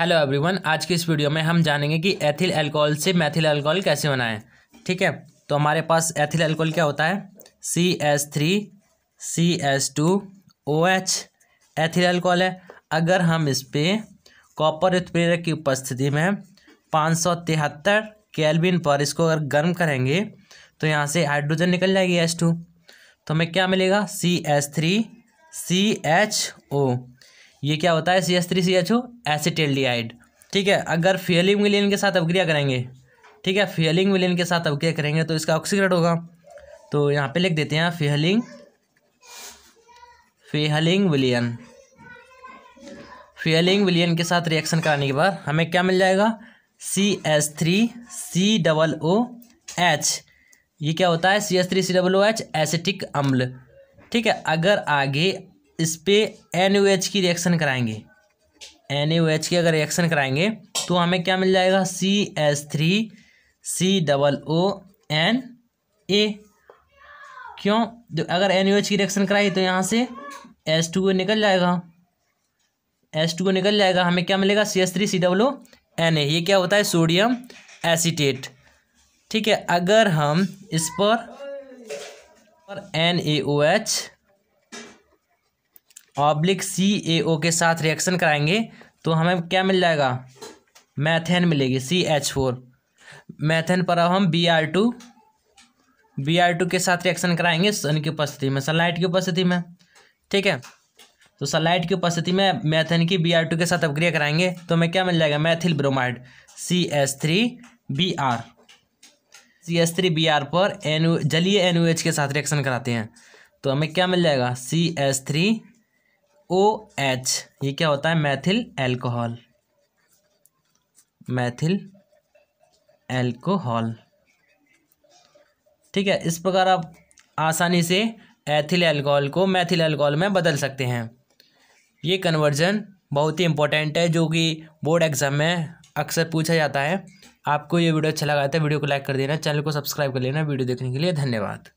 hello everyone आज के इस वीडियो में हम जानेंगे कि एथिल अल्कोहल से मैथिल अल्कोहल कैसे बनाएं ठीक है तो हमारे पास एथिल अल्कोहल क्या होता है C S three C S two O H ethyl alcohol है अगर हम इस पर कॉपर उत्प्रेरक की उपस्थिति में पाँच सौ तिहत्तर कैलविन पर इसको अगर गर्म करेंगे तो यहाँ से हाइड्रोजन निकल जाएगी एस टू तो हमें क्या मिलेगा C S three C H O ये क्या होता है C S three C H O acetaldehyde ठीक है अगर फेलिंग विलियन के साथ अवक्रिया करेंगे ठीक है फेलिंग विलियन के साथ अवक्रिया करेंगे तो इसका ऑक्सीग्रेड होगा तो यहाँ पे लिख देते हैं फेहलिंग फेहलिंग विलियन फेलिंग विलियन के साथ रिएक्शन कराने के बाद हमें क्या मिल जाएगा C S three C double O H ये क्या होता है C S three C double O H acetic अम्ल ठीक है अगर आगे इस पर एन की रिएक्शन कराएंगे एन की अगर रिएक्शन कराएंगे तो हमें क्या मिल जाएगा C S three C double O N A क्यों जो तो अगर एन की रिएक्शन कराई तो यहाँ से एस टू को निकल जाएगा एस टू को निकल जाएगा हमें क्या मिलेगा C S three C double O N A ये क्या होता है सोडियम एसीटेट ठीक है अगर हम इस पर N A O H oblique C A O के साथ रिएक्शन कराएंगे तो हमें क्या मिल जाएगा मैथेन मिलेगी सी एच फोर मैथेन पर अब हम B R two B R two के साथ रिएक्शन कराएंगे सन की उपस्थिति में सनलाइट की उपस्थिति में ठीक है तो सनलाइट की उपस्थिति में मैथेन की बी आर टू के साथ अपक्रिया कराएंगे तो हमें क्या मिल जाएगा methyl bromide C S three B R C S three B R पर एन जलीय एन के साथ रिएक्शन कराते हैं तो हमें क्या मिल जाएगा C S three O H ये क्या होता है मैथिल एल्कोहल मैथिल एल्कोहल ठीक है इस प्रकार आप आसानी से एथिल एल्कोहल को मैथिल एल्कोहल में बदल सकते हैं ये कन्वर्जन बहुत ही इंपॉर्टेंट है जो कि बोर्ड एग्ज़ाम में अक्सर पूछा जाता है आपको ये वीडियो अच्छा लगा है वीडियो तो को लाइक कर देना चैनल को सब्सक्राइब कर लेना वीडियो देखने के लिए धन्यवाद